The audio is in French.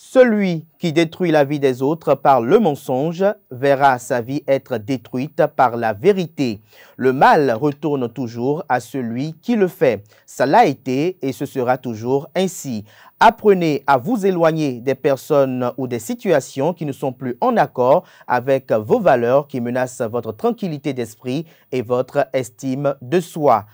Celui qui détruit la vie des autres par le mensonge verra sa vie être détruite par la vérité. Le mal retourne toujours à celui qui le fait. Ça l'a été et ce sera toujours ainsi. Apprenez à vous éloigner des personnes ou des situations qui ne sont plus en accord avec vos valeurs qui menacent votre tranquillité d'esprit et votre estime de soi.